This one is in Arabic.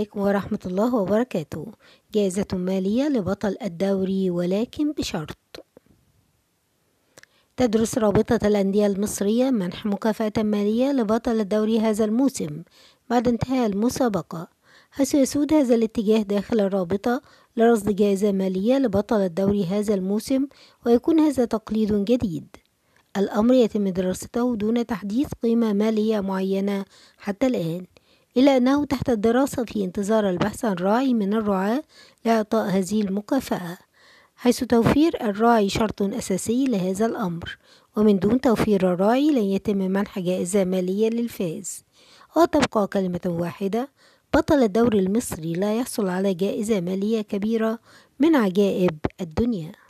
عليكم ورحمة الله وبركاته جائزة مالية لبطل الدوري ولكن بشرط تدرس رابطة الأندية المصرية منح مكافأة مالية لبطل الدوري هذا الموسم بعد انتهاء المسابقة حيث يسود هذا الاتجاه داخل الرابطة لرصد جائزة مالية لبطل الدوري هذا الموسم ويكون هذا تقليد جديد الأمر يتم دراسته دون تحديث قيمة مالية معينة حتى الآن إلا أنه تحت الدراسة في انتظار البحث عن راعي من الرعاة لإعطاء هذه المكافأة حيث توفير الراعي شرط أساسي لهذا الأمر ومن دون توفير الراعي لن يتم منح جائزة مالية للفائز وتبقى كلمة واحدة بطل الدوري المصري لا يحصل على جائزة مالية كبيرة من عجائب الدنيا